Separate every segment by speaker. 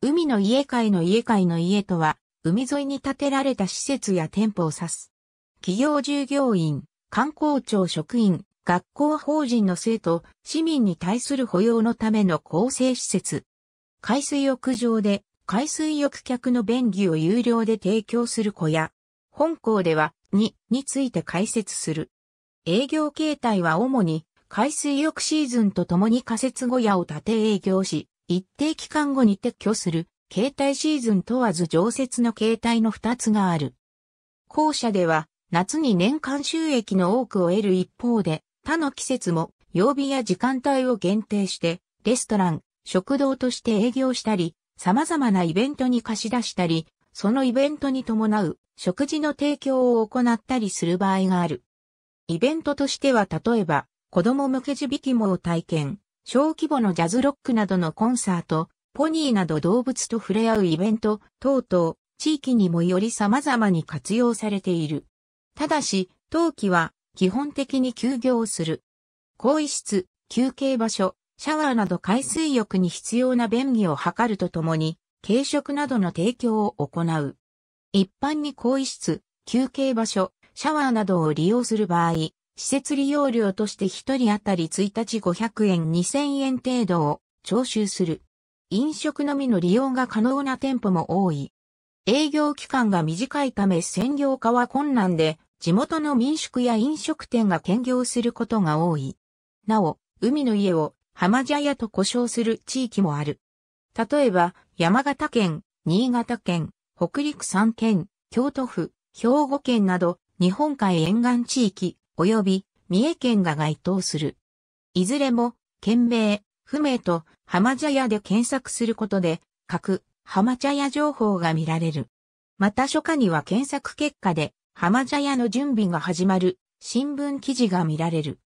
Speaker 1: 海の家会の家会の家とは、海沿いに建てられた施設や店舗を指す。企業従業員、観光庁職員、学校法人の生徒、市民に対する保養のための構成施設。海水浴場で、海水浴客の便宜を有料で提供する小屋。本校では、に、について解説する。営業形態は主に、海水浴シーズンとともに仮設小屋を建て営業し、一定期間後に撤去する、携帯シーズン問わず常設の携帯の2つがある。後者では、夏に年間収益の多くを得る一方で、他の季節も曜日や時間帯を限定して、レストラン、食堂として営業したり、様々なイベントに貸し出したり、そのイベントに伴う食事の提供を行ったりする場合がある。イベントとしては例えば、子供向け地引きもを体験、小規模のジャズロックなどのコンサート、ポニーなど動物と触れ合うイベント、等々、地域にもより様々に活用されている。ただし、冬季は基本的に休業する。更衣室、休憩場所、シャワーなど海水浴に必要な便宜を図るとともに、軽食などの提供を行う。一般に更衣室、休憩場所、シャワーなどを利用する場合、施設利用料として1人当たり1日500円2000円程度を徴収する。飲食のみの利用が可能な店舗も多い。営業期間が短いため専業化は困難で、地元の民宿や飲食店が兼業することが多い。なお、海の家を浜茶屋と呼称する地域もある。例えば、山形県、新潟県、北陸3県、京都府、兵庫県など、日本海沿岸地域、及び三重県が該当する。いずれも、県名、不明と浜茶屋で検索することで、各浜茶屋情報が見られる。また初夏には検索結果で浜茶屋の準備が始まる新聞記事が見られる。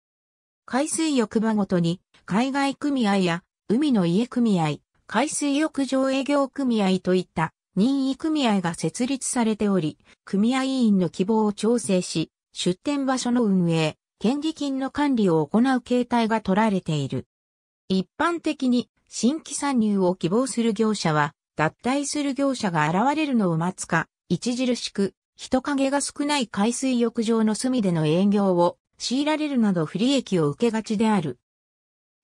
Speaker 1: 海水浴場ごとに海外組合や海の家組合、海水浴場営業組合といった任意組合が設立されており、組合員の希望を調整し、出店場所の運営、権利金の管理を行う形態が取られている。一般的に新規参入を希望する業者は、脱退する業者が現れるのを待つか、著しく人影が少ない海水浴場の隅での営業を強いられるなど不利益を受けがちである。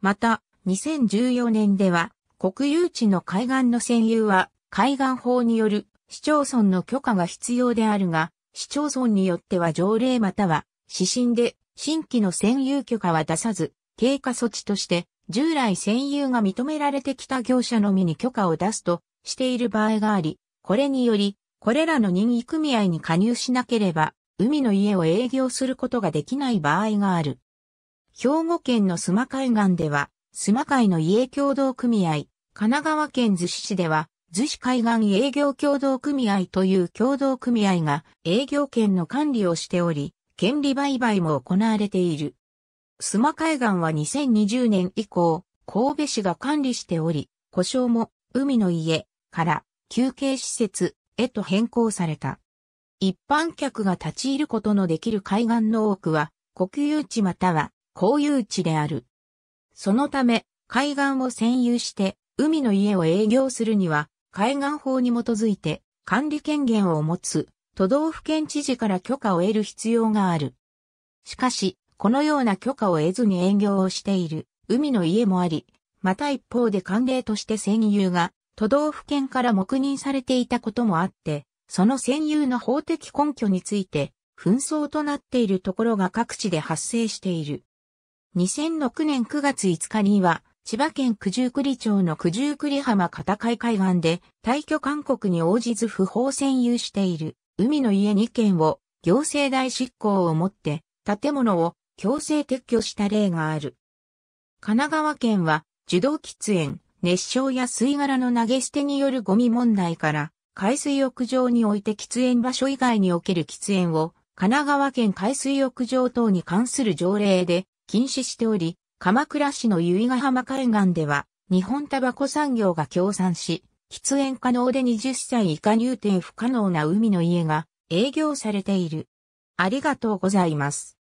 Speaker 1: また、2014年では、国有地の海岸の占有は、海岸法による市町村の許可が必要であるが、市町村によっては条例または指針で新規の占有許可は出さず、経過措置として従来占有が認められてきた業者のみに許可を出すとしている場合があり、これにより、これらの任意組合に加入しなければ、海の家を営業することができない場合がある。兵庫県の須磨海岸では、須磨海の家共同組合、神奈川県逗子市では、逗子海岸営業協同組合という協同組合が営業権の管理をしており、権利売買も行われている。須磨海岸は2020年以降、神戸市が管理しており、故障も海の家から休憩施設へと変更された。一般客が立ち入ることのできる海岸の多くは国有地または公有地である。そのため、海岸を占有して海の家を営業するには海岸法に基づいて管理権限を持つ都道府県知事から許可を得る必要がある。しかし、このような許可を得ずに営業をしている海の家もあり、また一方で慣例として占有が都道府県から黙認されていたこともあって、その占有の法的根拠について紛争となっているところが各地で発生している。2006年9月5日には千葉県九十九里町の九十九里浜片海海岸で、退去勧告に応じず不法占有している、海の家2軒を、行政代執行をもって、建物を強制撤去した例がある。神奈川県は、受動喫煙、熱傷や吸い殻の投げ捨てによるゴミ問題から、海水浴場において喫煙場所以外における喫煙を、神奈川県海水浴場等に関する条例で禁止しており、鎌倉市の由比ヶ浜海岸では、日本タバコ産業が協賛し、喫煙可能で20歳以下入店不可能な海の家が営業されている。ありがとうございます。